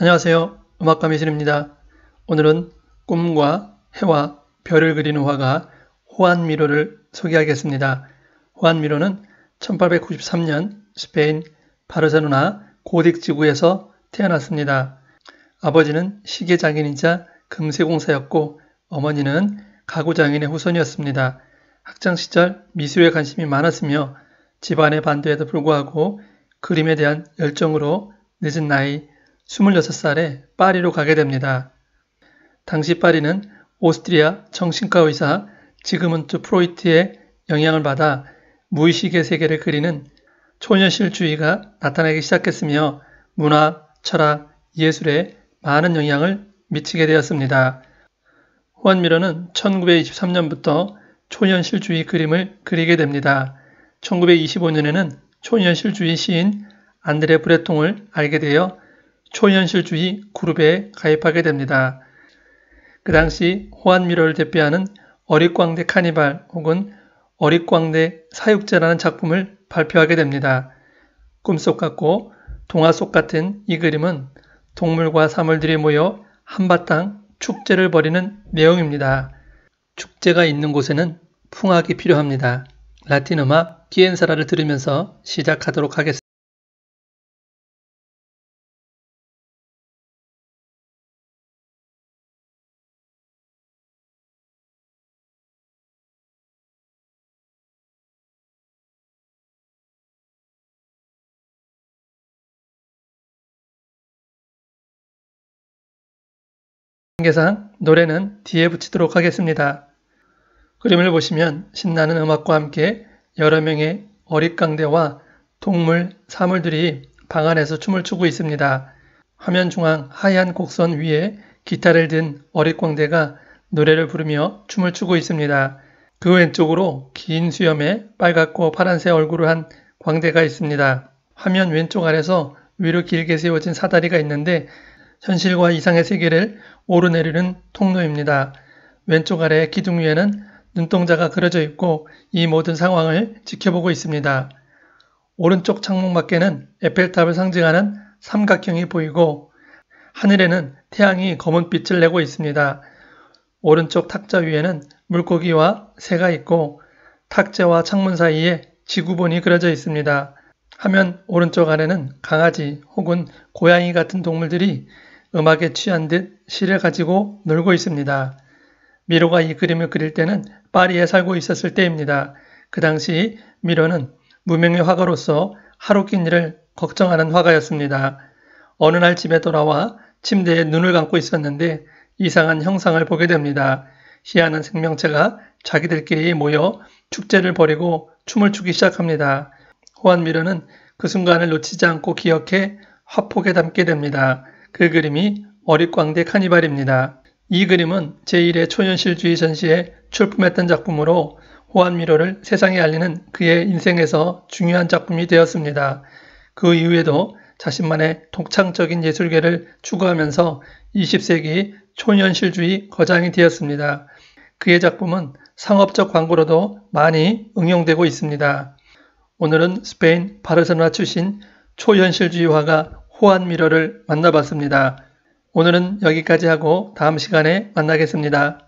안녕하세요. 음악가 미진입니다. 오늘은 꿈과 해와 별을 그리는 화가 호안미로를 소개하겠습니다. 호안미로는 1893년 스페인 바르셀로나 고딕 지구에서 태어났습니다. 아버지는 시계장인이자 금세공사였고 어머니는 가구장인의 후손이었습니다. 학창 시절 미술에 관심이 많았으며 집안의 반대에도 불구하고 그림에 대한 열정으로 늦은 나이 26살에 파리로 가게 됩니다. 당시 파리는 오스트리아 정신과 의사 지금은 프로이트의 영향을 받아 무의식의 세계를 그리는 초현실주의가 나타나기 시작했으며 문화, 철학, 예술에 많은 영향을 미치게 되었습니다. 호안 미러는 1923년부터 초현실주의 그림을 그리게 됩니다. 1925년에는 초현실주의 시인 안드레 브레통을 알게 되어 초현실주의 그룹에 가입하게 됩니다. 그 당시 호한미로를 대표하는 어릿광대 카니발 혹은 어릿광대 사육제라는 작품을 발표하게 됩니다. 꿈속 같고 동화 속 같은 이 그림은 동물과 사물들이 모여 한바탕 축제를 벌이는 내용입니다. 축제가 있는 곳에는 풍악이 필요합니다. 라틴 음악 기엔사라를 들으면서 시작하도록 하겠습니다. 관계상 노래는 뒤에 붙이도록 하겠습니다. 그림을 보시면 신나는 음악과 함께 여러 명의 어릿강대와 동물, 사물들이 방 안에서 춤을 추고 있습니다. 화면 중앙 하얀 곡선 위에 기타를 든 어릿광대가 노래를 부르며 춤을 추고 있습니다. 그 왼쪽으로 긴 수염에 빨갛고 파란색 얼굴을 한 광대가 있습니다. 화면 왼쪽 아래서 위로 길게 세워진 사다리가 있는데 현실과 이상의 세계를 오르내리는 통로입니다. 왼쪽 아래 기둥 위에는 눈동자가 그려져 있고 이 모든 상황을 지켜보고 있습니다. 오른쪽 창문 밖에는 에펠탑을 상징하는 삼각형이 보이고 하늘에는 태양이 검은 빛을 내고 있습니다. 오른쪽 탁자 위에는 물고기와 새가 있고 탁자와 창문 사이에 지구본이 그려져 있습니다. 하면 오른쪽 아래는 강아지 혹은 고양이 같은 동물들이 음악에 취한 듯 시를 가지고 놀고 있습니다. 미로가 이 그림을 그릴 때는 파리에 살고 있었을 때입니다. 그 당시 미로는 무명의 화가로서 하루 끼 일을 걱정하는 화가였습니다. 어느 날 집에 돌아와 침대에 눈을 감고 있었는데 이상한 형상을 보게 됩니다. 희한한 생명체가 자기들끼리 모여 축제를 벌이고 춤을 추기 시작합니다. 호환 미로는 그 순간을 놓치지 않고 기억해 화폭에 담게 됩니다. 그 그림이 어릿광대 카니발입니다. 이 그림은 제1회 초현실주의 전시에 출품했던 작품으로 호환미로를 세상에 알리는 그의 인생에서 중요한 작품이 되었습니다. 그 이후에도 자신만의 독창적인 예술계를 추구하면서 20세기 초현실주의 거장이 되었습니다. 그의 작품은 상업적 광고로도 많이 응용되고 있습니다. 오늘은 스페인 바르셀로나 출신 초현실주의화가 호환미러를 만나봤습니다. 오늘은 여기까지 하고 다음 시간에 만나겠습니다.